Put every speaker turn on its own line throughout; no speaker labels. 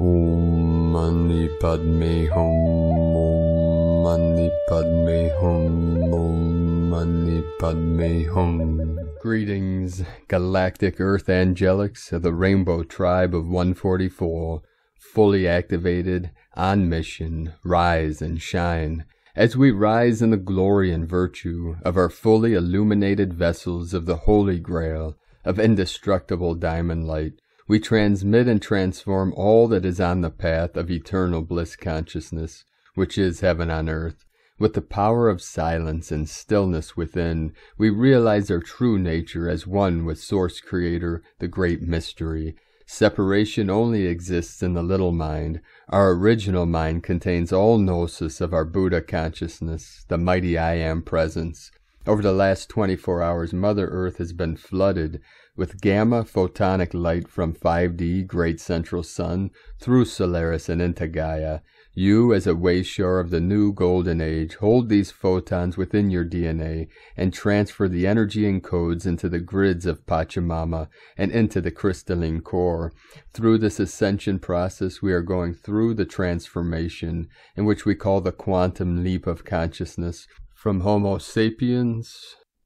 Om Mani Padme Hum Om Mani Padme Hum Om Mani Padme Hum Greetings, Galactic Earth Angelics of the Rainbow Tribe of 144, fully activated, on mission, rise and shine, as we rise in the glory and virtue of our fully illuminated vessels of the Holy Grail of indestructible diamond light, we transmit and transform all that is on the path of eternal bliss consciousness, which is heaven on earth. With the power of silence and stillness within, we realize our true nature as one with Source Creator, the great mystery. Separation only exists in the little mind. Our original mind contains all gnosis of our Buddha consciousness, the mighty I Am presence. Over the last 24 hours, Mother Earth has been flooded with gamma photonic light from 5D Great Central Sun through Solaris and into Gaia. You, as a wayshore of the new golden age, hold these photons within your DNA and transfer the energy and codes into the grids of Pachamama and into the crystalline core. Through this ascension process, we are going through the transformation in which we call the quantum leap of consciousness from Homo sapiens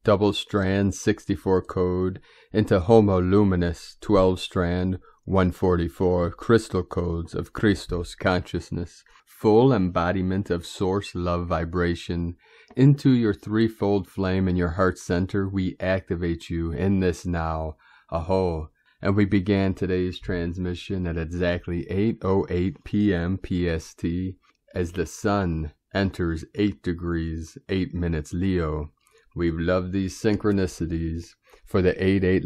double strand 64 code into homo Luminous 12 strand 144 crystal codes of Christos consciousness, full embodiment of source love vibration. Into your threefold flame in your heart center, we activate you in this now. Aho! And we began today's transmission at exactly 8.08 p.m. PST as the sun enters 8 degrees 8 minutes Leo. We love these synchronicities. For the 8 8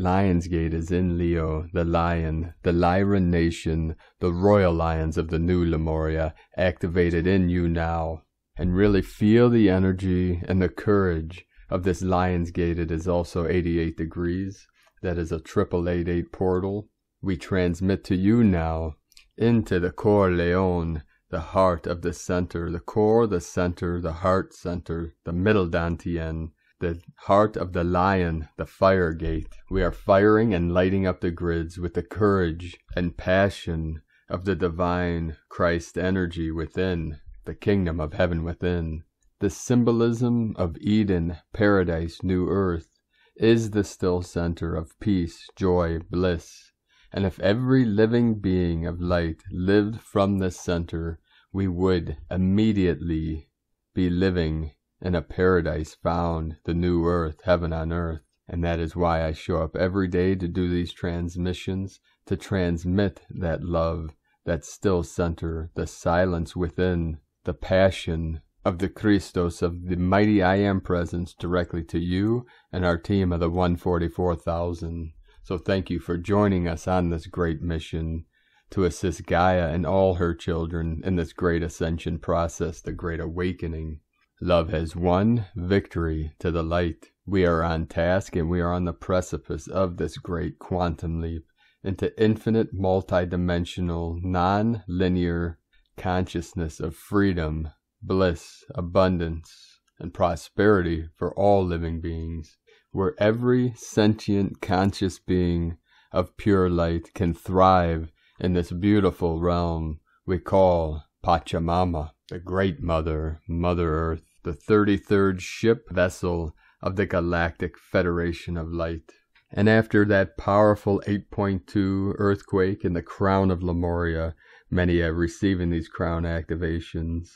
Gate is in Leo, the Lion, the Lyran Nation, the Royal Lions of the new Lemuria, activated in you now. And really feel the energy and the courage of this Lions Gate. It is also 88 degrees. That is a triple eight eight portal. We transmit to you now into the Cor Leon, the heart of the center, the core, the center, the heart center, the middle Dantian, the heart of the lion, the fire gate. We are firing and lighting up the grids with the courage and passion of the divine Christ energy within, the kingdom of heaven within. The symbolism of Eden, paradise, new earth, is the still center of peace, joy, bliss. And if every living being of light lived from this center, we would immediately be living and a paradise found, the new earth, heaven on earth. And that is why I show up every day to do these transmissions, to transmit that love, that still center, the silence within, the passion of the Christos, of the mighty I Am presence directly to you and our team of the 144,000. So thank you for joining us on this great mission to assist Gaia and all her children in this great ascension process, the great awakening. Love has won victory to the light. We are on task and we are on the precipice of this great quantum leap into infinite multidimensional non-linear consciousness of freedom, bliss, abundance, and prosperity for all living beings, where every sentient conscious being of pure light can thrive in this beautiful realm we call Pachamama, the Great Mother, Mother Earth the 33rd ship vessel of the Galactic Federation of Light. And after that powerful 8.2 earthquake in the crown of Lemuria, many are receiving these crown activations.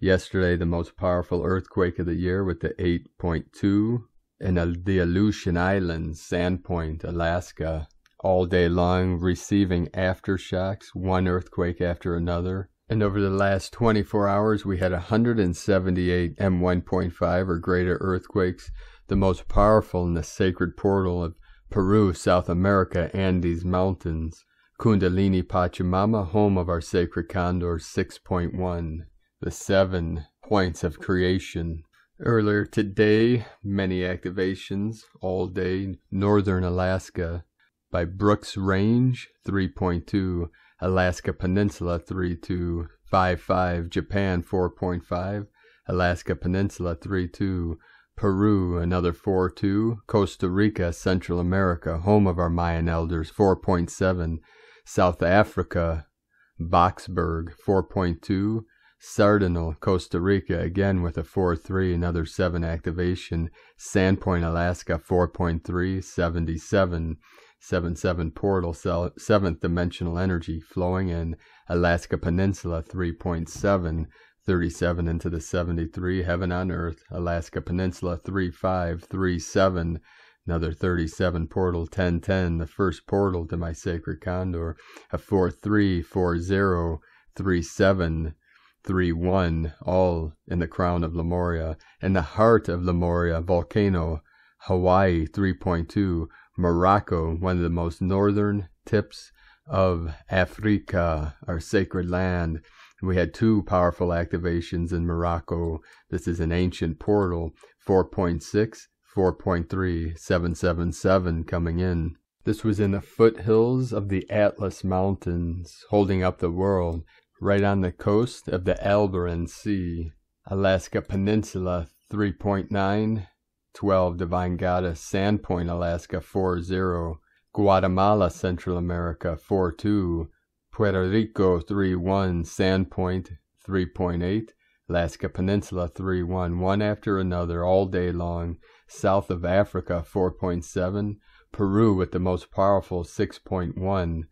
Yesterday, the most powerful earthquake of the year with the 8.2 in the Aleutian Islands, Sandpoint, Alaska. All day long, receiving aftershocks, one earthquake after another. And over the last 24 hours, we had 178 M1.5 or greater earthquakes, the most powerful in the sacred portal of Peru, South America, Andes Mountains. Kundalini Pachamama, home of our sacred condors, 6.1, the seven points of creation. Earlier today, many activations all day, northern Alaska, by Brooks Range, 3.2. Alaska Peninsula 3255, Japan 4.5, Alaska Peninsula 32, Peru another 42, Costa Rica, Central America, home of our Mayan elders 4.7, South Africa, Boxburg 4.2, Sardinal, Costa Rica again with a 4.3, another 7 activation, Sandpoint, Alaska 4.3, 77, 77 portal cell, 7th dimensional energy flowing in Alaska Peninsula 3.7 37 into the 73 heaven on earth Alaska Peninsula 3537 another 37 portal 1010 the first portal to my sacred condor a 4340 all in the crown of Lemuria in the heart of Lemuria volcano Hawaii 3.2 Morocco, one of the most northern tips of Africa, our sacred land. We had two powerful activations in Morocco. This is an ancient portal, 4.6, 4.3, 777 coming in. This was in the foothills of the Atlas Mountains, holding up the world, right on the coast of the Albaran Sea. Alaska Peninsula 3.9, 12 Divine Goddess Sandpoint, Alaska 40, Guatemala, Central America 42, Puerto Rico 31, Sandpoint 3.8, Alaska Peninsula 31, one after another all day long, south of Africa 4.7, Peru with the most powerful 6.1,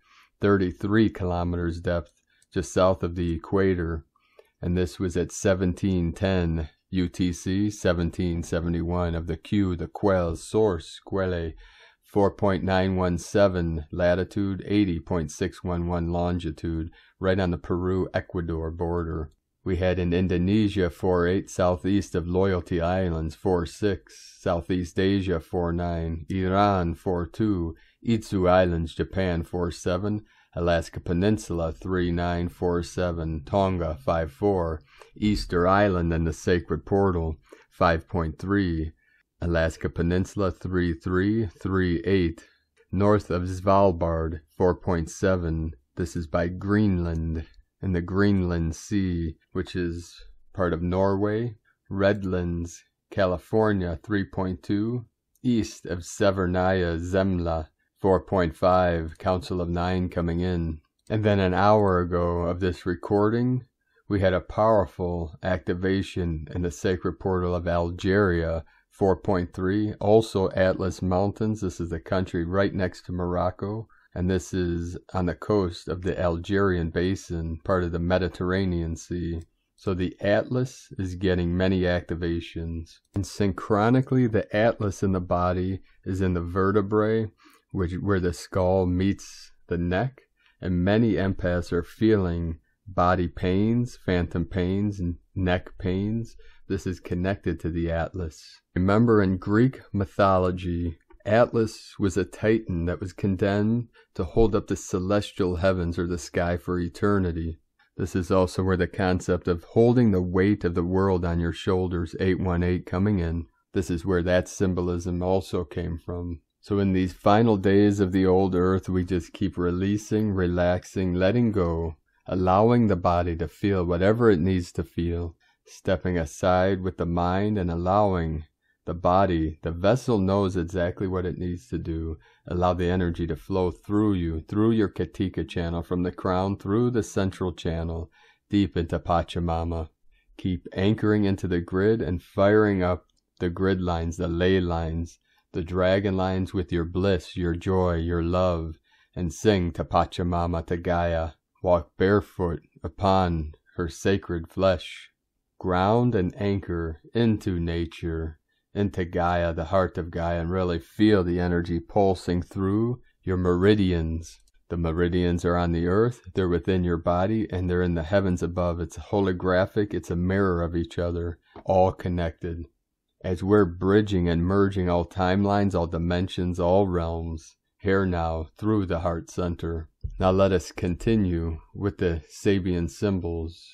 33 kilometers depth just south of the equator, and this was at 1710 UTC 1771 of the Q, the Quelle source, Quelle 4.917 latitude, 80.611 longitude, right on the Peru Ecuador border. We had in Indonesia 48 southeast of Loyalty Islands 46, Southeast Asia 49, Iran 42, Itsu Islands, Japan 47, Alaska Peninsula 3947, Tonga 54, Easter Island and the Sacred Portal 5.3, Alaska Peninsula 3338, north of Svalbard 4.7. This is by Greenland and the Greenland Sea, which is part of Norway, Redlands, California 3.2, east of Severnaya Zemla 4.5, Council of Nine coming in. And then an hour ago of this recording, we had a powerful activation in the sacred portal of Algeria 4.3, also Atlas Mountains. This is the country right next to Morocco, and this is on the coast of the Algerian basin, part of the Mediterranean Sea. So the Atlas is getting many activations. And synchronically, the Atlas in the body is in the vertebrae, which where the skull meets the neck, and many empaths are feeling body pains, phantom pains, neck pains. This is connected to the Atlas. Remember, in Greek mythology, Atlas was a titan that was condemned to hold up the celestial heavens or the sky for eternity. This is also where the concept of holding the weight of the world on your shoulders, 818, coming in. This is where that symbolism also came from. So, in these final days of the old earth, we just keep releasing, relaxing, letting go, allowing the body to feel whatever it needs to feel, stepping aside with the mind and allowing the body, the vessel knows exactly what it needs to do. Allow the energy to flow through you, through your Katika channel, from the crown through the central channel, deep into Pachamama. Keep anchoring into the grid and firing up the grid lines, the ley lines, the dragon lines with your bliss, your joy, your love, and sing to Pachamama, to Gaia, Walk barefoot upon her sacred flesh. Ground and anchor into nature, into Gaia, the heart of Gaia, and really feel the energy pulsing through your meridians. The meridians are on the earth, they're within your body, and they're in the heavens above. It's holographic, it's a mirror of each other, all connected. As we're bridging and merging all timelines, all dimensions, all realms, here now through the heart center. Now let us continue with the Sabian symbols.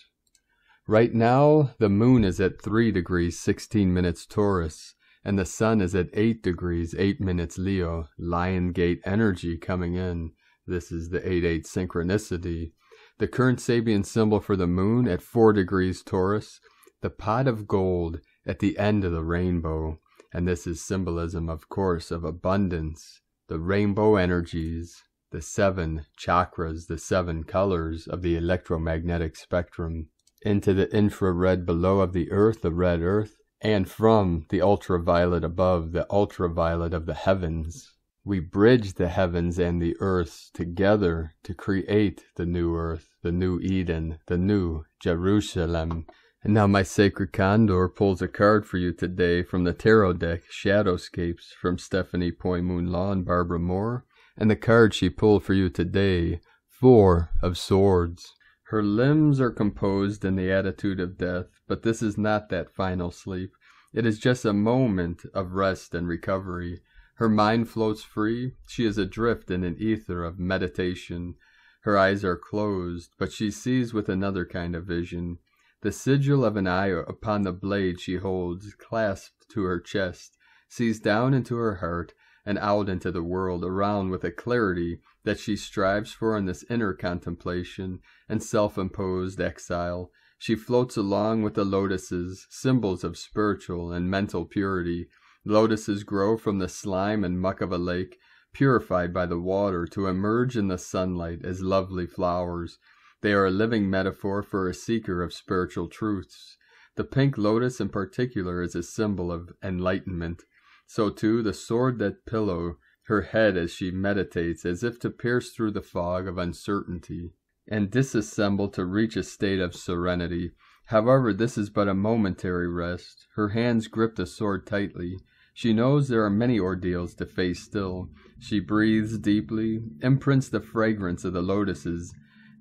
Right now, the moon is at 3 degrees 16 minutes Taurus, and the sun is at 8 degrees 8 minutes Leo, lion gate energy coming in. This is the 8 8 synchronicity. The current Sabian symbol for the moon at 4 degrees Taurus, the pot of gold at the end of the rainbow. And this is symbolism, of course, of abundance the rainbow energies, the seven chakras, the seven colors of the electromagnetic spectrum, into the infrared below of the earth, the red earth, and from the ultraviolet above, the ultraviolet of the heavens. We bridge the heavens and the earth together to create the new earth, the new Eden, the new Jerusalem, and now my sacred condor pulls a card for you today from the tarot deck Shadowscapes from Stephanie Poymoon Law and Barbara Moore. And the card she pulled for you today, Four of Swords. Her limbs are composed in the attitude of death, but this is not that final sleep. It is just a moment of rest and recovery. Her mind floats free. She is adrift in an ether of meditation. Her eyes are closed, but she sees with another kind of vision. The sigil of an eye upon the blade she holds clasped to her chest sees down into her heart and out into the world around with a clarity that she strives for in this inner contemplation and self imposed exile. She floats along with the lotuses, symbols of spiritual and mental purity. Lotuses grow from the slime and muck of a lake, purified by the water to emerge in the sunlight as lovely flowers. They are a living metaphor for a seeker of spiritual truths. The pink lotus, in particular, is a symbol of enlightenment. So, too, the sword that pillow her head as she meditates, as if to pierce through the fog of uncertainty and disassemble to reach a state of serenity. However, this is but a momentary rest. Her hands grip the sword tightly. She knows there are many ordeals to face still. She breathes deeply, imprints the fragrance of the lotuses,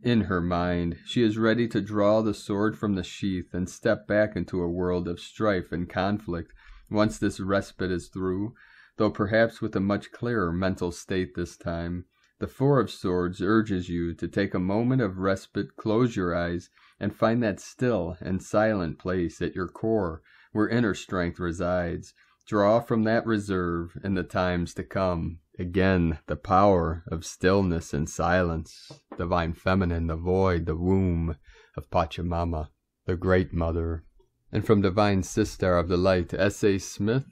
in her mind. She is ready to draw the sword from the sheath and step back into a world of strife and conflict once this respite is through, though perhaps with a much clearer mental state this time. The Four of Swords urges you to take a moment of respite, close your eyes, and find that still and silent place at your core where inner strength resides. Draw from that reserve in the times to come. Again the power of stillness and silence, divine feminine, the void, the womb of Pachamama, the Great Mother. And from divine sister of the light, S.A. Smith,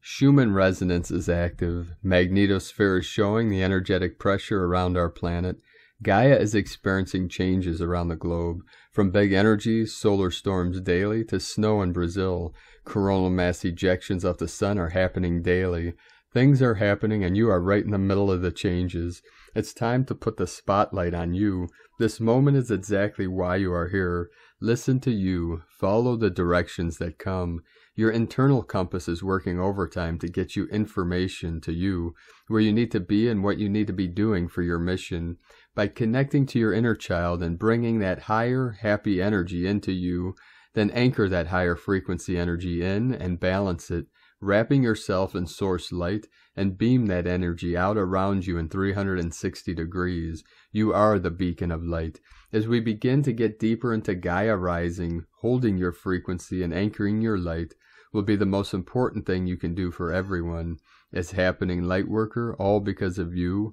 Schumann resonance is active. Magnetosphere is showing the energetic pressure around our planet. Gaia is experiencing changes around the globe, from big energies, solar storms daily, to snow in Brazil. Coronal mass ejections off the sun are happening daily. Things are happening and you are right in the middle of the changes. It's time to put the spotlight on you. This moment is exactly why you are here. Listen to you. Follow the directions that come. Your internal compass is working overtime to get you information to you, where you need to be and what you need to be doing for your mission. By connecting to your inner child and bringing that higher, happy energy into you, then anchor that higher frequency energy in and balance it wrapping yourself in source light, and beam that energy out around you in 360 degrees. You are the beacon of light. As we begin to get deeper into Gaia rising, holding your frequency and anchoring your light will be the most important thing you can do for everyone. It's happening, Lightworker, all because of you,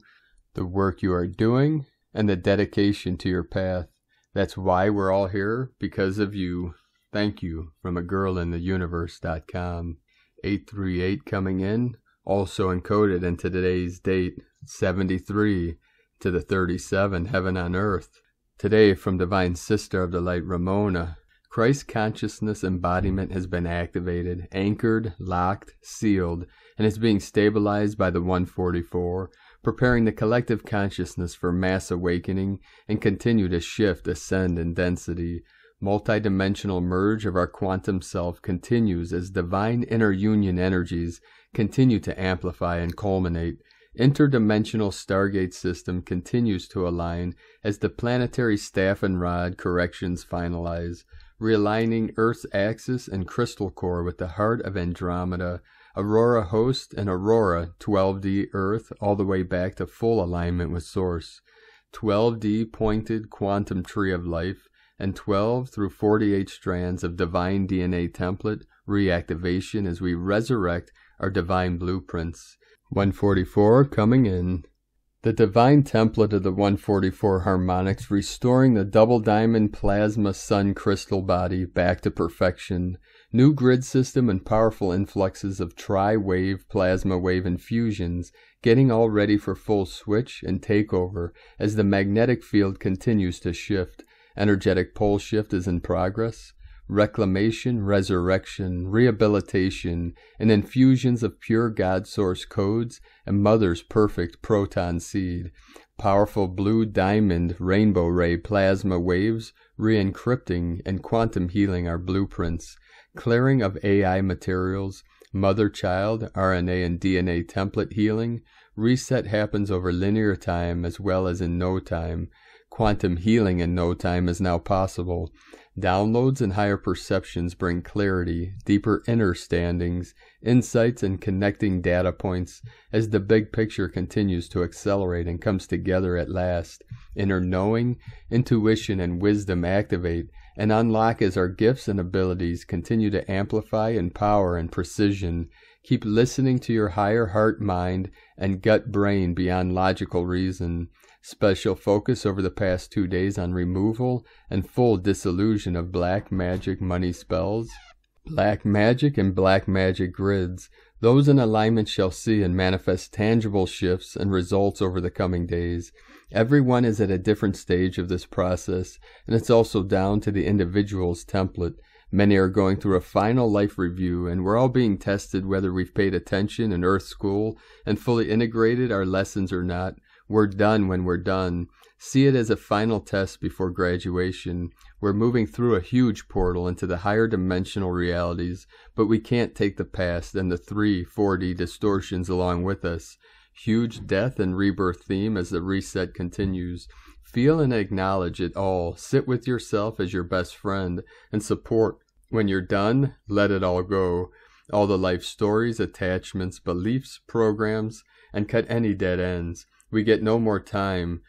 the work you are doing, and the dedication to your path. That's why we're all here, because of you. Thank you from a girl in the universe.com. 838 coming in, also encoded into today's date 73 to the 37, Heaven on Earth. Today, from Divine Sister of the Light Ramona, Christ consciousness embodiment has been activated, anchored, locked, sealed, and is being stabilized by the 144, preparing the collective consciousness for mass awakening and continue to shift, ascend in density multidimensional merge of our quantum self continues as divine inner union energies continue to amplify and culminate. Interdimensional stargate system continues to align as the planetary staff and rod corrections finalize, realigning Earth's axis and crystal core with the heart of Andromeda, Aurora host, and Aurora 12D Earth all the way back to full alignment with Source. 12D pointed quantum tree of life and 12 through 48 strands of divine DNA template reactivation as we resurrect our divine blueprints. 144 coming in. The divine template of the 144 harmonics restoring the double diamond plasma sun crystal body back to perfection. New grid system and powerful influxes of tri wave plasma wave infusions getting all ready for full switch and takeover as the magnetic field continues to shift Energetic pole shift is in progress. Reclamation, resurrection, rehabilitation, and infusions of pure God source codes and Mother's perfect proton seed. Powerful blue diamond rainbow ray plasma waves re encrypting and quantum healing our blueprints. Clearing of AI materials, mother child, RNA and DNA template healing. Reset happens over linear time as well as in no time. Quantum healing in no time is now possible. Downloads and higher perceptions bring clarity, deeper inner standings, insights, and connecting data points as the big picture continues to accelerate and comes together at last. Inner knowing, intuition, and wisdom activate and unlock as our gifts and abilities continue to amplify in power and precision. Keep listening to your higher heart mind and gut brain beyond logical reason. Special focus over the past two days on removal and full dissolution of black magic money spells, black magic, and black magic grids. Those in alignment shall see and manifest tangible shifts and results over the coming days. Everyone is at a different stage of this process, and it's also down to the individual's template. Many are going through a final life review, and we're all being tested whether we've paid attention in Earth school and fully integrated our lessons or not we're done when we're done. See it as a final test before graduation. We're moving through a huge portal into the higher dimensional realities, but we can't take the past and the 3 4D distortions along with us. Huge death and rebirth theme as the reset continues. Feel and acknowledge it all. Sit with yourself as your best friend and support. When you're done, let it all go. All the life stories, attachments, beliefs, programs, and cut any dead ends. We get no more time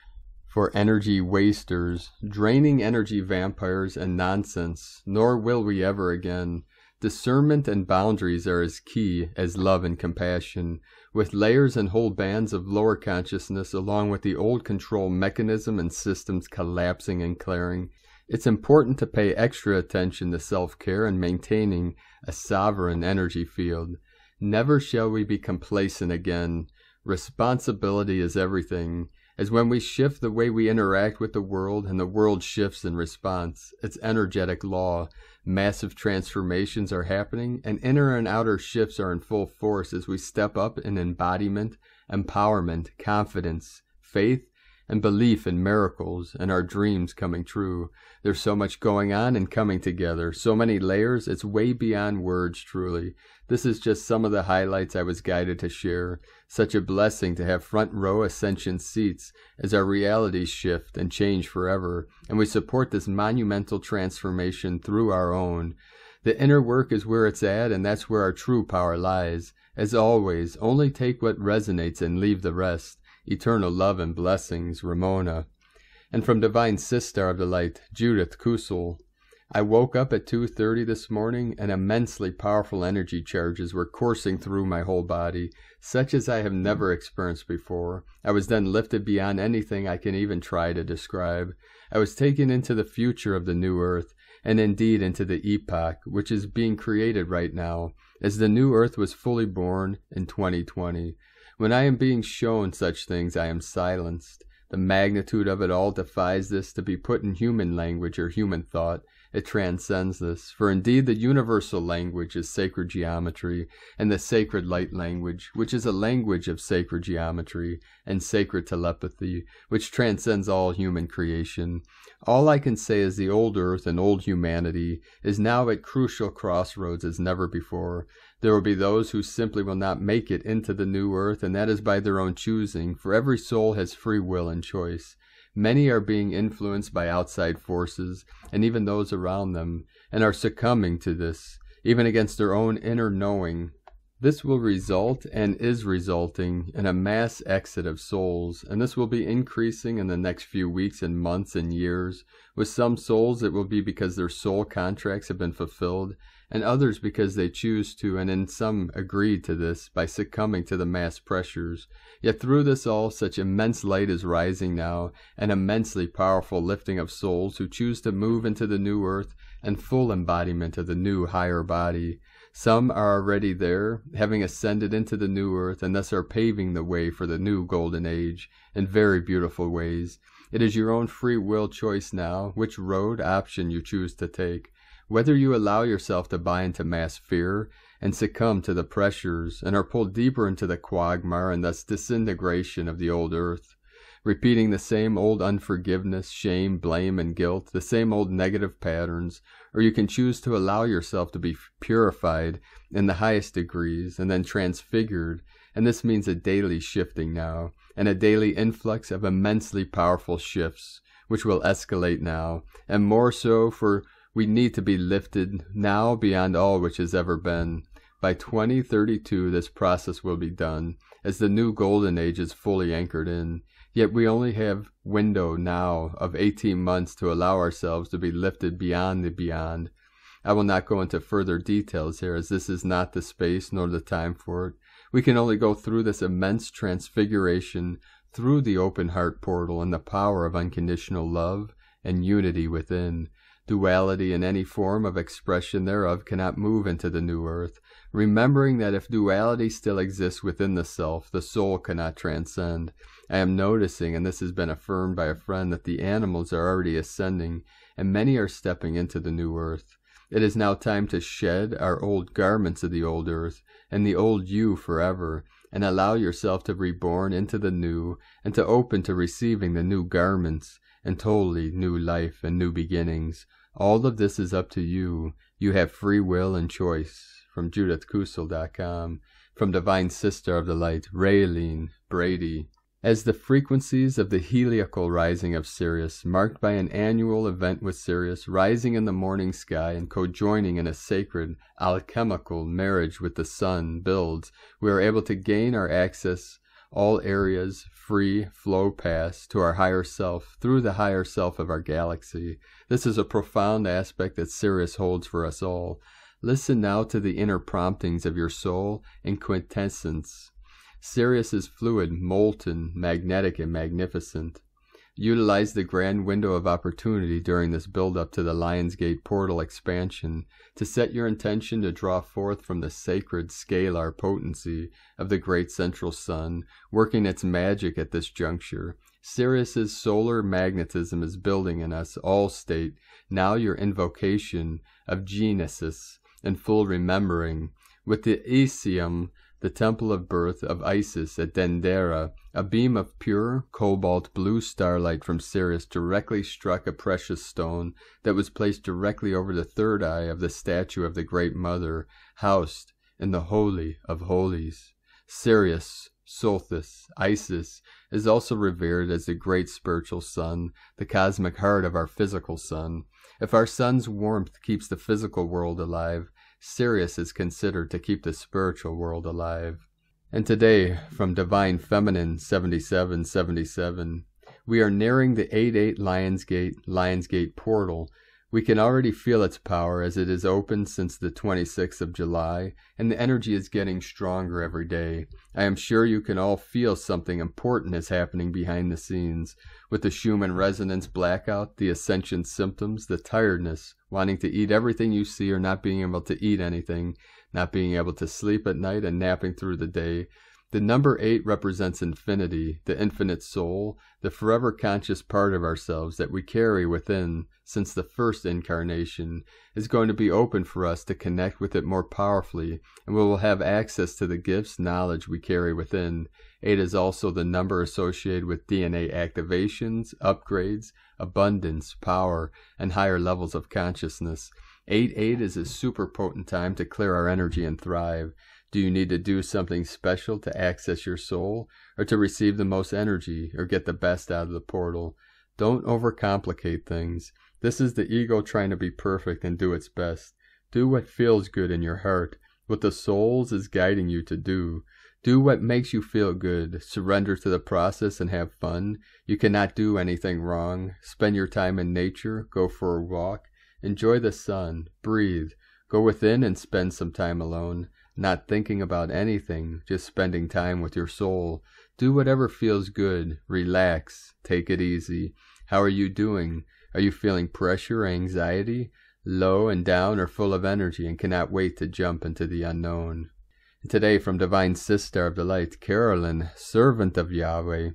for energy wasters, draining energy vampires, and nonsense, nor will we ever again. Discernment and boundaries are as key as love and compassion, with layers and whole bands of lower consciousness along with the old control mechanism and systems collapsing and clearing. It's important to pay extra attention to self care and maintaining a sovereign energy field. Never shall we be complacent again responsibility is everything, As when we shift the way we interact with the world and the world shifts in response. It's energetic law. Massive transformations are happening, and inner and outer shifts are in full force as we step up in embodiment, empowerment, confidence, faith, and belief in miracles and our dreams coming true. There's so much going on and coming together, so many layers, it's way beyond words, truly. This is just some of the highlights I was guided to share. Such a blessing to have front row ascension seats as our realities shift and change forever, and we support this monumental transformation through our own. The inner work is where it's at, and that's where our true power lies. As always, only take what resonates and leave the rest eternal love and blessings, Ramona, and from Divine Sister of the Light, Judith Kusel. I woke up at 2:30 this morning and immensely powerful energy charges were coursing through my whole body, such as I have never experienced before. I was then lifted beyond anything I can even try to describe. I was taken into the future of the new earth and indeed into the epoch which is being created right now, as the new earth was fully born in 2020. When I am being shown such things I am silenced. The magnitude of it all defies this to be put in human language or human thought. It transcends this, for indeed the universal language is sacred geometry, and the sacred light language, which is a language of sacred geometry and sacred telepathy, which transcends all human creation. All I can say is the old earth and old humanity is now at crucial crossroads as never before. There will be those who simply will not make it into the new earth, and that is by their own choosing, for every soul has free will and choice. Many are being influenced by outside forces, and even those around them, and are succumbing to this, even against their own inner knowing. This will result, and is resulting, in a mass exit of souls, and this will be increasing in the next few weeks and months and years. With some souls, it will be because their soul contracts have been fulfilled, and others because they choose to, and in some agree to this by succumbing to the mass pressures. Yet through this all, such immense light is rising now, an immensely powerful lifting of souls who choose to move into the new earth and full embodiment of the new higher body. Some are already there, having ascended into the new earth, and thus are paving the way for the new golden age in very beautiful ways. It is your own free will choice now, which road, option you choose to take. Whether you allow yourself to buy into mass fear and succumb to the pressures and are pulled deeper into the quagmire and thus disintegration of the old earth, repeating the same old unforgiveness, shame, blame, and guilt, the same old negative patterns, or you can choose to allow yourself to be purified in the highest degrees and then transfigured. And this means a daily shifting now and a daily influx of immensely powerful shifts, which will escalate now, and more so for we need to be lifted now beyond all which has ever been. By 2032 this process will be done, as the new golden age is fully anchored in. Yet we only have window now of 18 months to allow ourselves to be lifted beyond the beyond. I will not go into further details here, as this is not the space nor the time for it. We can only go through this immense transfiguration through the open heart portal and the power of unconditional love and unity within. Duality in any form of expression thereof cannot move into the new earth, remembering that if duality still exists within the self, the soul cannot transcend. I am noticing, and this has been affirmed by a friend, that the animals are already ascending, and many are stepping into the new earth. It is now time to shed our old garments of the old earth, and the old you forever, and allow yourself to be reborn into the new, and to open to receiving the new garments, and totally new life and new beginnings, all of this is up to you. You have free will and choice. From JudithKusel.com. From Divine Sister of the Light, Raylene Brady. As the frequencies of the heliacal rising of Sirius, marked by an annual event with Sirius, rising in the morning sky and cojoining in a sacred, alchemical marriage with the sun, builds, we are able to gain our access all areas free flow pass to our higher self through the higher self of our galaxy. This is a profound aspect that Sirius holds for us all. Listen now to the inner promptings of your soul and quintessence. Sirius is fluid, molten, magnetic, and magnificent. Utilize the grand window of opportunity during this build-up to the Lionsgate portal expansion to set your intention to draw forth from the sacred scalar potency of the great central sun, working its magic at this juncture. Sirius's solar magnetism is building in us all state now your invocation of genesis and full remembering with the Aesium the temple of birth of Isis at Dendera, a beam of pure cobalt blue starlight from Sirius directly struck a precious stone that was placed directly over the third eye of the statue of the Great Mother, housed in the Holy of Holies. Sirius, Solthus, Isis, is also revered as the great spiritual sun, the cosmic heart of our physical sun. If our sun's warmth keeps the physical world alive, Sirius is considered to keep the spiritual world alive. And today, from Divine Feminine 7777, we are nearing the 88 Lionsgate Lionsgate portal we can already feel its power as it is open since the 26th of July, and the energy is getting stronger every day. I am sure you can all feel something important is happening behind the scenes, with the Schumann resonance blackout, the ascension symptoms, the tiredness, wanting to eat everything you see or not being able to eat anything, not being able to sleep at night and napping through the day, the number eight represents infinity, the infinite soul, the forever conscious part of ourselves that we carry within since the first incarnation is going to be open for us to connect with it more powerfully, and we will have access to the gifts, knowledge we carry within. Eight is also the number associated with DNA activations, upgrades, abundance, power, and higher levels of consciousness. 8 8 is a super potent time to clear our energy and thrive. Do you need to do something special to access your soul, or to receive the most energy, or get the best out of the portal? Don't overcomplicate things. This is the ego trying to be perfect and do its best. Do what feels good in your heart, what the souls is guiding you to do. Do what makes you feel good. Surrender to the process and have fun. You cannot do anything wrong. Spend your time in nature. Go for a walk. Enjoy the sun. Breathe. Go within and spend some time alone not thinking about anything, just spending time with your soul. Do whatever feels good. Relax. Take it easy. How are you doing? Are you feeling pressure, anxiety, low and down, or full of energy and cannot wait to jump into the unknown? today, from Divine Sister of the Light, Carolyn, servant of Yahweh,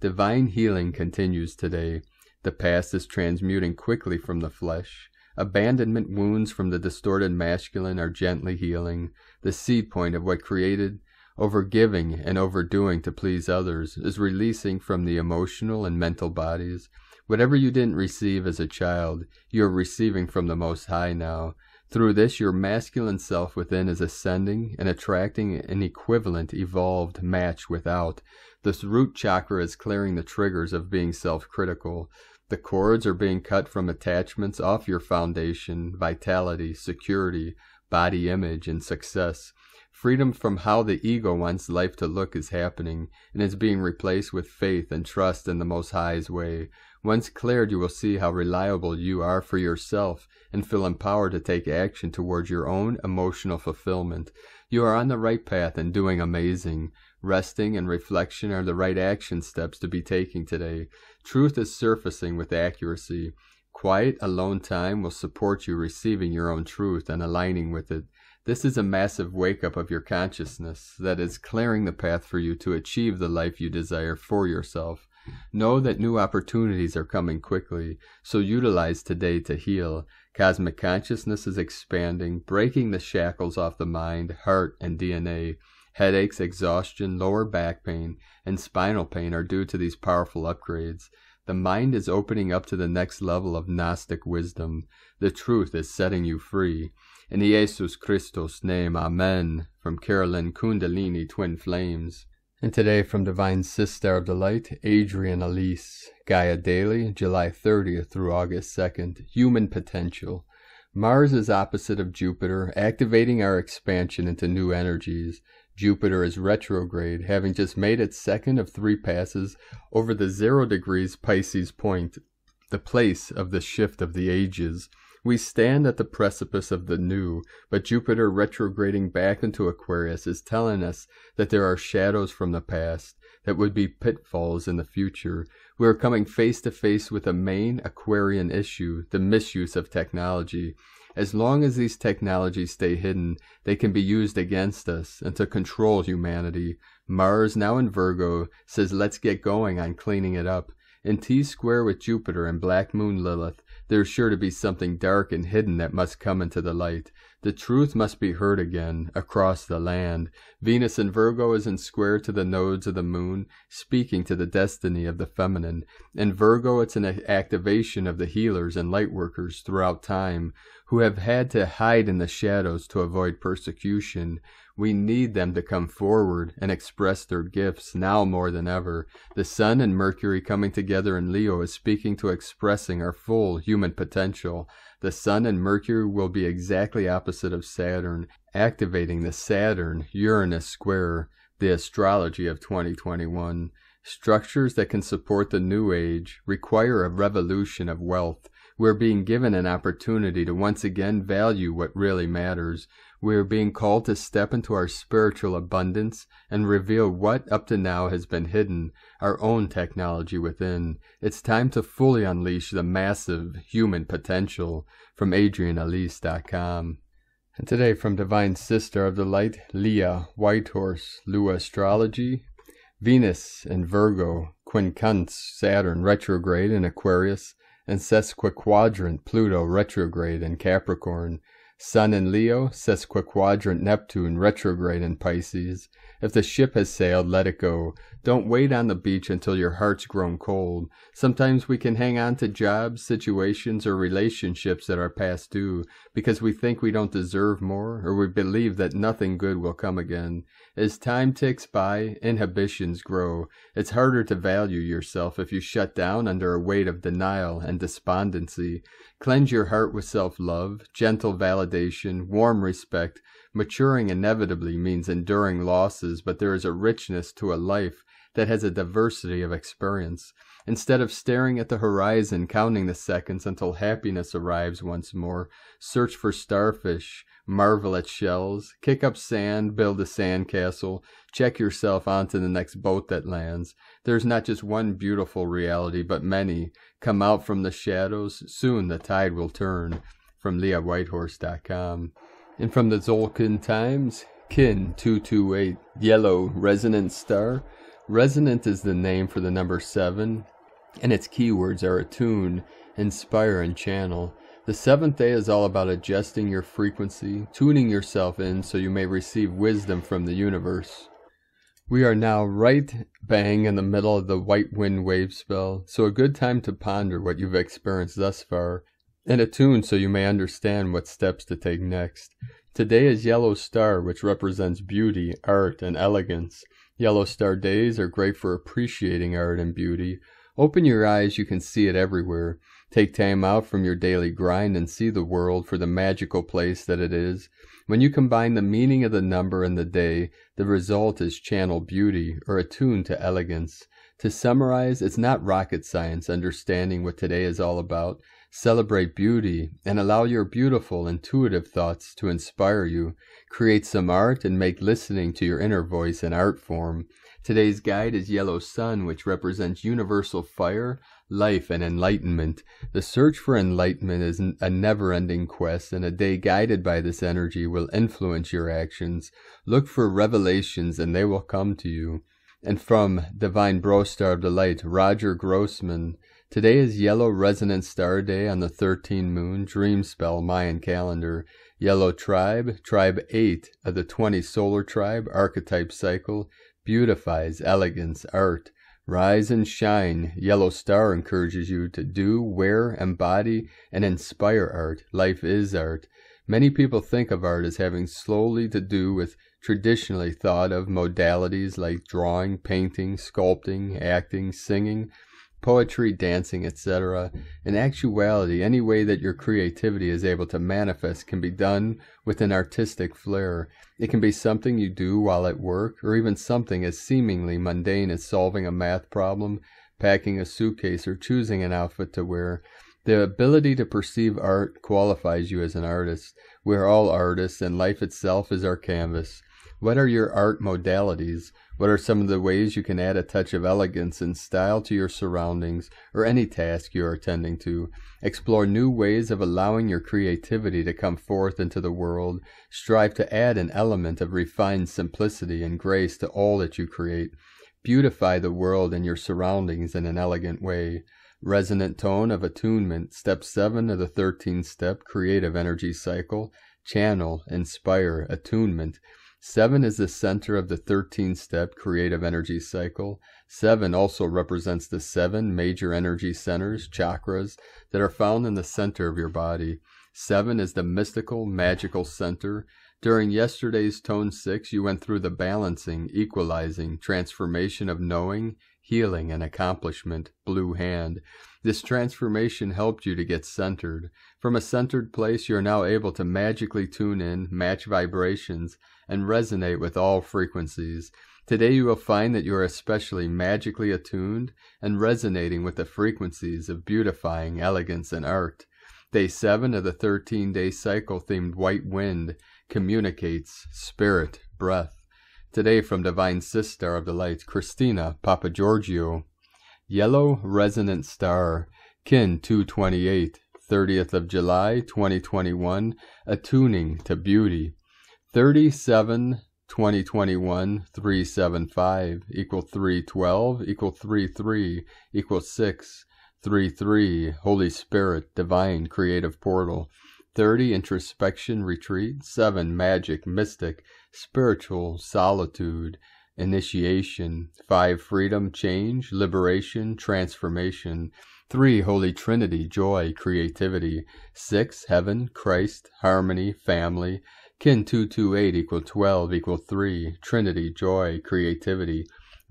divine healing continues today. The past is transmuting quickly from the flesh. Abandonment wounds from the distorted masculine are gently healing. The seed point of what created overgiving and overdoing to please others is releasing from the emotional and mental bodies. Whatever you didn't receive as a child, you are receiving from the Most High now. Through this, your masculine self within is ascending and attracting an equivalent evolved match without. This root chakra is clearing the triggers of being self critical. The cords are being cut from attachments off your foundation, vitality, security, body image, and success. Freedom from how the ego wants life to look is happening, and is being replaced with faith and trust in the Most High's way. Once cleared, you will see how reliable you are for yourself and feel empowered to take action towards your own emotional fulfillment. You are on the right path and doing amazing. Resting and reflection are the right action steps to be taking today. Truth is surfacing with accuracy. Quiet, alone time will support you receiving your own truth and aligning with it. This is a massive wake up of your consciousness that is clearing the path for you to achieve the life you desire for yourself. Know that new opportunities are coming quickly, so utilize today to heal. Cosmic consciousness is expanding, breaking the shackles off the mind, heart, and DNA. Headaches, exhaustion, lower back pain, and spinal pain are due to these powerful upgrades. The mind is opening up to the next level of Gnostic wisdom. The truth is setting you free. In Jesus Christos' name, Amen. From Carolyn Kundalini Twin Flames. And today from Divine Sister of the Light, Adrian Elise. Gaia Daily, July 30th through August 2nd. Human Potential. Mars is opposite of Jupiter, activating our expansion into new energies. Jupiter is retrograde, having just made its second of three passes over the zero degrees Pisces point, the place of the shift of the ages. We stand at the precipice of the new, but Jupiter retrograding back into Aquarius is telling us that there are shadows from the past that would be pitfalls in the future. We are coming face to face with a main Aquarian issue the misuse of technology. As long as these technologies stay hidden, they can be used against us and to control humanity. Mars, now in Virgo, says let's get going on cleaning it up. In T square with Jupiter and Black Moon Lilith, there's sure to be something dark and hidden that must come into the light. The truth must be heard again, across the land. Venus in Virgo is in square to the nodes of the moon, speaking to the destiny of the feminine. In Virgo, it's an activation of the healers and lightworkers throughout time, who have had to hide in the shadows to avoid persecution. We need them to come forward and express their gifts now more than ever. The Sun and Mercury coming together in Leo is speaking to expressing our full human potential. The Sun and Mercury will be exactly opposite of Saturn, activating the Saturn Uranus square, the astrology of 2021. Structures that can support the new age require a revolution of wealth. We're being given an opportunity to once again value what really matters we are being called to step into our spiritual abundance and reveal what up to now has been hidden, our own technology within. It's time to fully unleash the massive human potential from AdrianElise.com. And today from Divine Sister of the Light, Leah Whitehorse, Lua Astrology, Venus in Virgo, Quincunx, Saturn retrograde in Aquarius, and sesquiquadrant Pluto retrograde in Capricorn. Sun in Leo, sesquiquadrant Neptune retrograde in Pisces. If the ship has sailed, let it go. Don't wait on the beach until your heart's grown cold. Sometimes we can hang on to jobs, situations, or relationships that are past due because we think we don't deserve more or we believe that nothing good will come again. As time ticks by, inhibitions grow. It's harder to value yourself if you shut down under a weight of denial and despondency. Cleanse your heart with self love, gentle validation, warm respect. Maturing inevitably means enduring losses, but there is a richness to a life that has a diversity of experience. Instead of staring at the horizon, counting the seconds until happiness arrives once more, search for starfish, marvel at shells, kick up sand, build a sandcastle, check yourself onto the next boat that lands. There's not just one beautiful reality, but many. Come out from the shadows, soon the tide will turn. From leahwhitehorse.com. And from the Zolkin Times, Kin 228, Yellow Resonant Star. Resonant is the name for the number seven, and its keywords are attune, inspire, and channel. The seventh day is all about adjusting your frequency, tuning yourself in so you may receive wisdom from the universe. We are now right bang in the middle of the white wind wave spell, so a good time to ponder what you've experienced thus far and attune so you may understand what steps to take next. Today is Yellow Star, which represents beauty, art, and elegance. Yellow Star days are great for appreciating art and beauty. Open your eyes, you can see it everywhere. Take time out from your daily grind and see the world for the magical place that it is. When you combine the meaning of the number and the day, the result is channel beauty or attuned to elegance. To summarize, it's not rocket science understanding what today is all about. Celebrate beauty and allow your beautiful, intuitive thoughts to inspire you. Create some art and make listening to your inner voice an art form. Today's guide is yellow sun, which represents universal fire, life and enlightenment. The search for enlightenment is a never ending quest, and a day guided by this energy will influence your actions. Look for revelations, and they will come to you. And from Divine Brostar of of Light, Roger Grossman. Today is Yellow Resonance Star Day on the 13 Moon, Dream Spell, Mayan Calendar. Yellow Tribe, Tribe 8 of the 20 Solar Tribe, Archetype Cycle, beautifies elegance, art. Rise and shine, Yellow Star encourages you to do, wear, embody, and inspire art. Life is art. Many people think of art as having solely to do with traditionally thought of modalities like drawing, painting, sculpting, acting, singing, poetry, dancing, etc. In actuality, any way that your creativity is able to manifest can be done with an artistic flair. It can be something you do while at work, or even something as seemingly mundane as solving a math problem, packing a suitcase, or choosing an outfit to wear. The ability to perceive art qualifies you as an artist. We are all artists, and life itself is our canvas. What are your art modalities? What are some of the ways you can add a touch of elegance and style to your surroundings or any task you are attending to? Explore new ways of allowing your creativity to come forth into the world. Strive to add an element of refined simplicity and grace to all that you create. Beautify the world and your surroundings in an elegant way. Resonant tone of attunement, step 7 of the 13 step creative energy cycle. Channel, inspire, attunement Seven is the center of the 13 step creative energy cycle. Seven also represents the seven major energy centers, chakras, that are found in the center of your body. Seven is the mystical, magical center. During yesterday's Tone 6, you went through the balancing, equalizing, transformation of knowing healing and accomplishment, blue hand. This transformation helped you to get centered. From a centered place, you are now able to magically tune in, match vibrations, and resonate with all frequencies. Today, you will find that you are especially magically attuned and resonating with the frequencies of beautifying elegance and art. Day 7 of the 13 day cycle themed White Wind communicates spirit, breath, Today from Divine Sister of the Light, Christina Papa Giorgio. Yellow Resonant Star, Kin 228, 30th of July 2021, Attuning to Beauty. 37 2021 375 equal 312 equal 33 equal 6 33 Holy Spirit Divine Creative Portal 30 introspection retreat, 7 magic mystic, spiritual solitude, initiation, 5 freedom, change, liberation, transformation, 3 holy trinity, joy, creativity, 6 heaven, Christ, harmony, family, kin two two eight equal 12 equal 3, trinity, joy, creativity,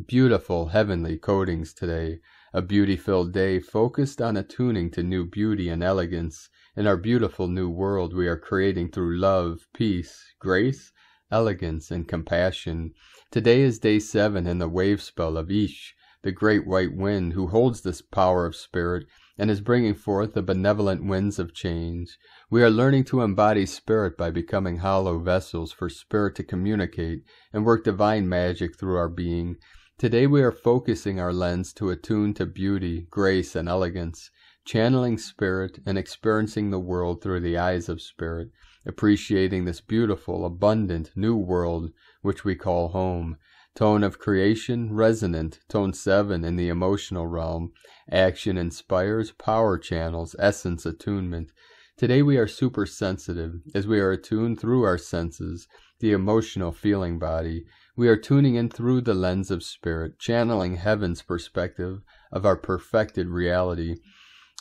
beautiful heavenly coatings today, a beauty filled day focused on attuning to new beauty and elegance in our beautiful new world we are creating through love, peace, grace, elegance, and compassion. Today is day seven in the wave spell of Ish, the great white wind, who holds this power of spirit and is bringing forth the benevolent winds of change. We are learning to embody spirit by becoming hollow vessels for spirit to communicate and work divine magic through our being. Today we are focusing our lens to attune to beauty, grace, and elegance channeling spirit and experiencing the world through the eyes of spirit, appreciating this beautiful, abundant, new world which we call home. Tone of creation, resonant, tone 7 in the emotional realm. Action inspires, power channels, essence attunement. Today we are supersensitive as we are attuned through our senses, the emotional feeling body. We are tuning in through the lens of spirit, channeling heaven's perspective of our perfected reality.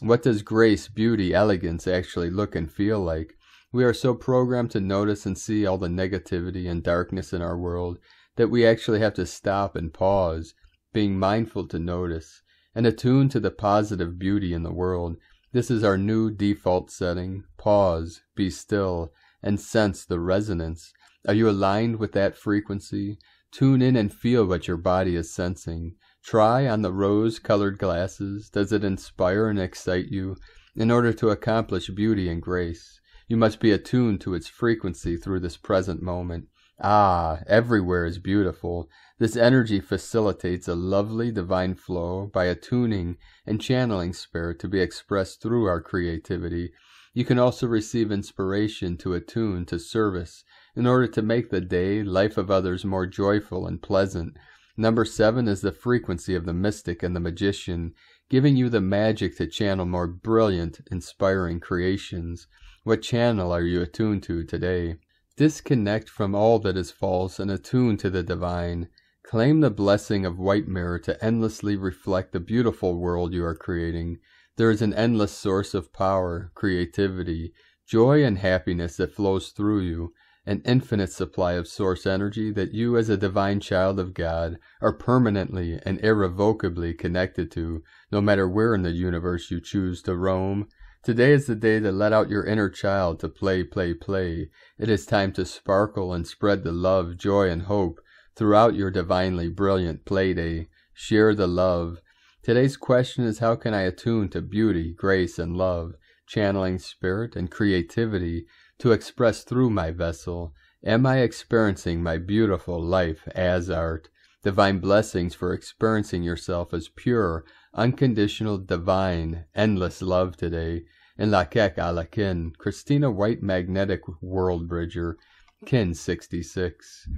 What does grace, beauty, elegance actually look and feel like? We are so programmed to notice and see all the negativity and darkness in our world that we actually have to stop and pause, being mindful to notice and attuned to the positive beauty in the world. This is our new default setting. Pause, be still, and sense the resonance. Are you aligned with that frequency? Tune in and feel what your body is sensing. Try on the rose colored glasses does it inspire and excite you? In order to accomplish beauty and grace, you must be attuned to its frequency through this present moment. Ah, everywhere is beautiful. This energy facilitates a lovely divine flow by attuning and channeling spirit to be expressed through our creativity. You can also receive inspiration to attune to service in order to make the day, life of others more joyful and pleasant. Number seven is the frequency of the mystic and the magician, giving you the magic to channel more brilliant, inspiring creations. What channel are you attuned to today? Disconnect from all that is false and attune to the divine. Claim the blessing of white mirror to endlessly reflect the beautiful world you are creating. There is an endless source of power, creativity, joy, and happiness that flows through you an infinite supply of source energy that you, as a divine child of God, are permanently and irrevocably connected to, no matter where in the universe you choose to roam. Today is the day to let out your inner child to play, play, play. It is time to sparkle and spread the love, joy, and hope throughout your divinely brilliant play day. Share the love. Today's question is how can I attune to beauty, grace, and love, channeling spirit and creativity to express through my vessel, am I experiencing my beautiful life as art? Divine blessings for experiencing yourself as pure, unconditional, divine, endless love today. In Lakek Alakin, Christina White Magnetic World Bridger, Kin 66.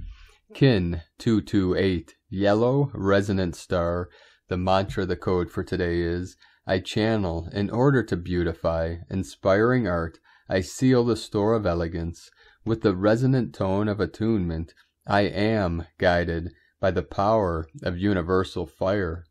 Kin 228, Yellow Resonant Star. The mantra, the code for today is I channel in order to beautify, inspiring art I seal the store of elegance with the resonant tone of attunement. I am guided by the power of universal fire.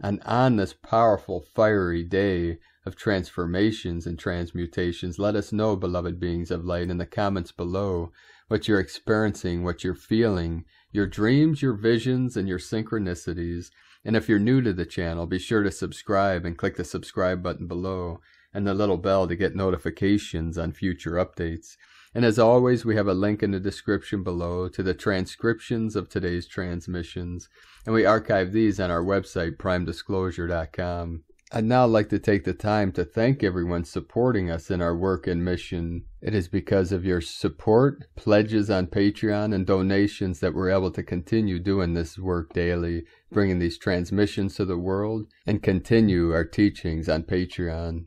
And on this powerful fiery day of transformations and transmutations, let us know, beloved beings of light, in the comments below what you're experiencing, what you're feeling, your dreams, your visions, and your synchronicities. And if you're new to the channel, be sure to subscribe and click the subscribe button below and the little bell to get notifications on future updates. And as always, we have a link in the description below to the transcriptions of today's transmissions, and we archive these on our website, primedisclosure.com. I'd now like to take the time to thank everyone supporting us in our work and mission. It is because of your support, pledges on Patreon, and donations that we're able to continue doing this work daily, bringing these transmissions to the world, and continue our teachings on Patreon.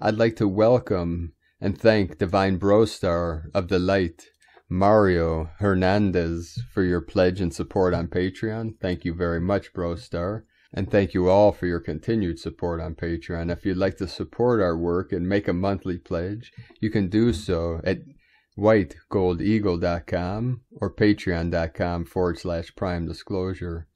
I'd like to welcome and thank Divine Brostar of the Light, Mario Hernandez, for your pledge and support on Patreon. Thank you very much, Brostar. And thank you all for your continued support on Patreon. If you'd like to support our work and make a monthly pledge, you can do so at whitegoldeagle.com or patreon.com forward slash prime disclosure.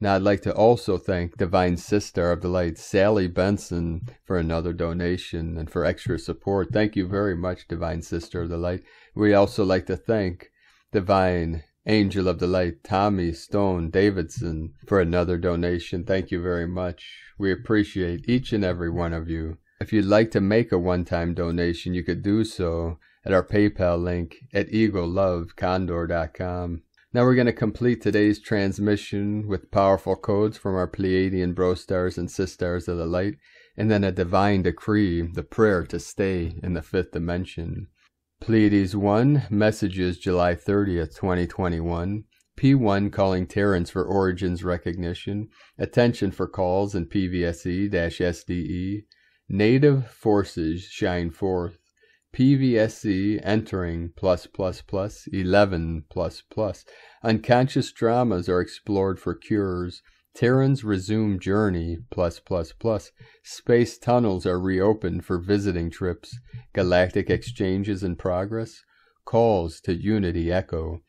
Now, I'd like to also thank Divine Sister of the Light, Sally Benson, for another donation and for extra support. Thank you very much, Divine Sister of the Light. We also like to thank Divine Angel of the Light, Tommy Stone Davidson, for another donation. Thank you very much. We appreciate each and every one of you. If you'd like to make a one time donation, you could do so at our PayPal link at eaglelovecondor.com. Now we're going to complete today's transmission with powerful codes from our Pleiadian bro stars and sis stars of the light, and then a divine decree, the prayer to stay in the fifth dimension. Pleiades 1, messages July 30th, 2021. P1 calling Terrans for origins recognition, attention for calls in PVSE-SDE. Native forces shine forth. PVSE entering plus plus plus 11 plus plus. Unconscious dramas are explored for cures. Terrans resume journey plus plus plus. Space tunnels are reopened for visiting trips. Galactic exchanges in progress. Calls to unity echo.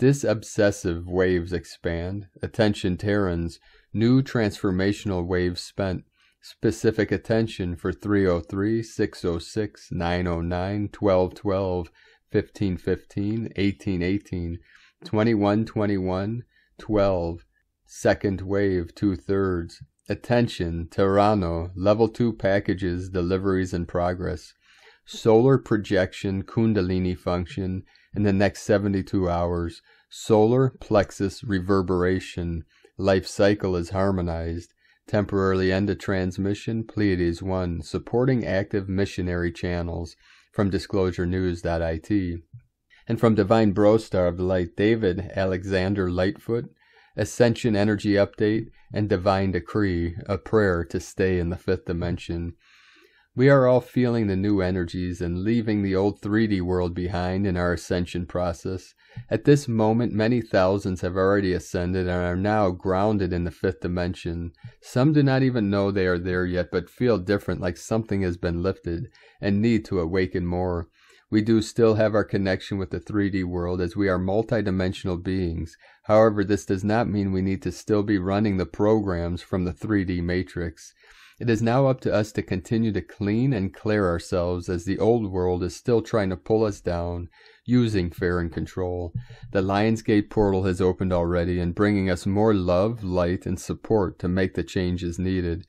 Disobsessive waves expand. Attention Terrans. New transformational waves spent. Specific attention for 303, 606, 909, 1212, 1515, 1818, 2121, 12, second wave two thirds. Attention, Terrano, level 2 packages, deliveries in progress. Solar projection, Kundalini function in the next 72 hours. Solar plexus reverberation. Life cycle is harmonized temporarily end a transmission, Pleiades 1, supporting active missionary channels from disclosurenews.it. And from Divine Brostar of the Light, David Alexander Lightfoot, Ascension Energy Update, and Divine Decree, a prayer to stay in the fifth dimension. We are all feeling the new energies and leaving the old 3D world behind in our ascension process at this moment, many thousands have already ascended and are now grounded in the fifth dimension. Some do not even know they are there yet, but feel different, like something has been lifted, and need to awaken more. We do still have our connection with the 3D world as we are multidimensional beings. However, this does not mean we need to still be running the programs from the 3D matrix. It is now up to us to continue to clean and clear ourselves as the old world is still trying to pull us down using fear and control. The Lionsgate portal has opened already and bringing us more love, light, and support to make the changes needed.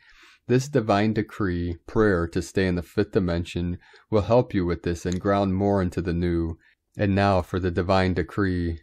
This divine decree, prayer to stay in the fifth dimension, will help you with this and ground more into the new. And now for the divine decree.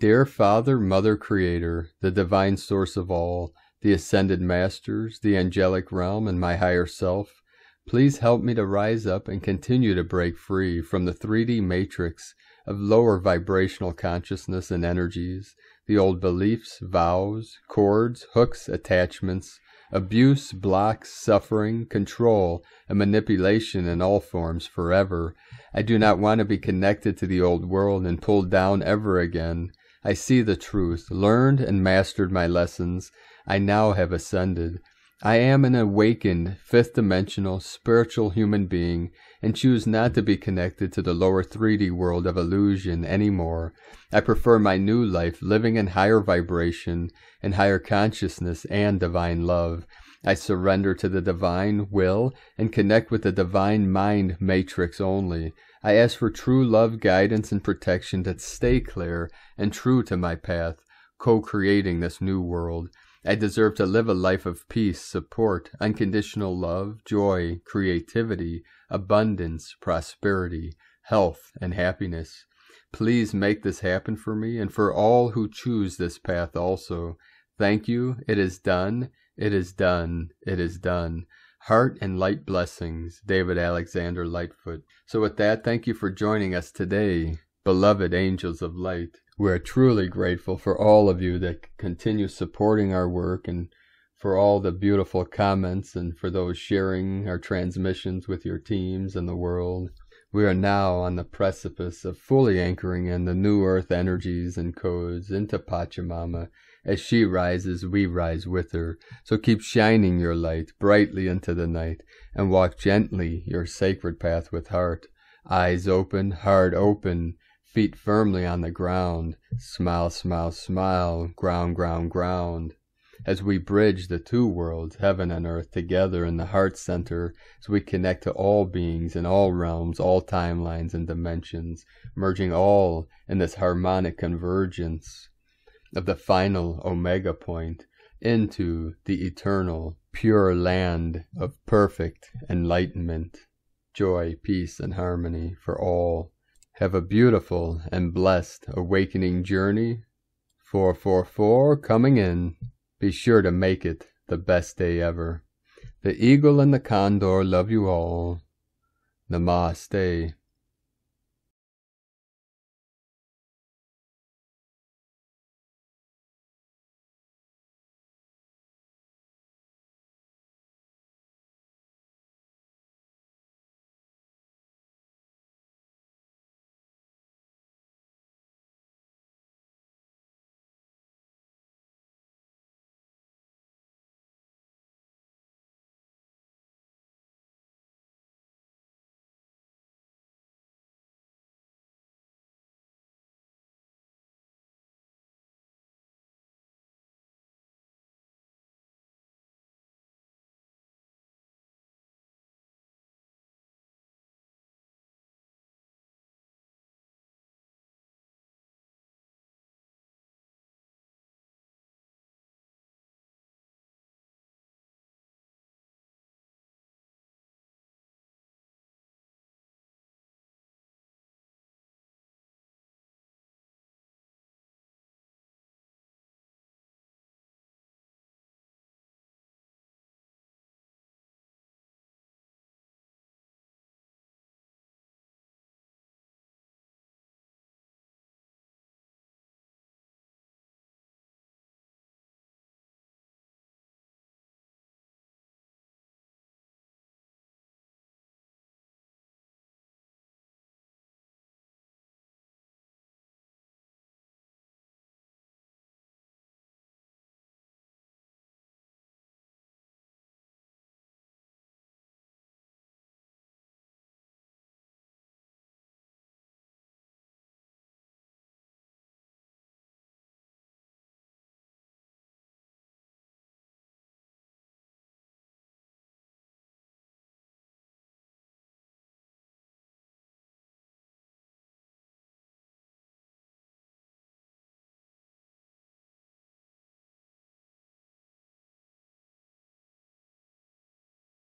Dear Father, Mother, Creator, the divine source of all, the ascended masters, the angelic realm, and my higher self, please help me to rise up and continue to break free from the 3D matrix of lower vibrational consciousness and energies, the old beliefs, vows, cords, hooks, attachments, abuse, blocks, suffering, control, and manipulation in all forms forever. I do not want to be connected to the old world and pulled down ever again. I see the truth, learned and mastered my lessons. I now have ascended. I am an awakened, fifth dimensional, spiritual human being, and choose not to be connected to the lower 3D world of illusion anymore. I prefer my new life living in higher vibration and higher consciousness and divine love. I surrender to the divine will and connect with the divine mind matrix only. I ask for true love, guidance, and protection to stay clear and true to my path, co creating this new world. I deserve to live a life of peace, support, unconditional love, joy, creativity, abundance, prosperity, health, and happiness. Please make this happen for me and for all who choose this path also. Thank you. It is done. It is done. It is done. Heart and light blessings, David Alexander Lightfoot. So, with that, thank you for joining us today, beloved angels of light. We're truly grateful for all of you that continue supporting our work and for all the beautiful comments and for those sharing our transmissions with your teams and the world. We are now on the precipice of fully anchoring in the new earth energies and codes into Pachamama. As she rises, we rise with her. So keep shining your light brightly into the night and walk gently your sacred path with heart, eyes open, heart open, feet firmly on the ground, smile, smile, smile, ground, ground, ground, as we bridge the two worlds, heaven and earth, together in the heart center, as we connect to all beings in all realms, all timelines and dimensions, merging all in this harmonic convergence of the final omega point into the eternal, pure land of perfect enlightenment, joy, peace, and harmony for all. Have a beautiful and blessed awakening journey. 444 coming in. Be sure to make it the best day ever. The eagle and the condor love you all. Namaste.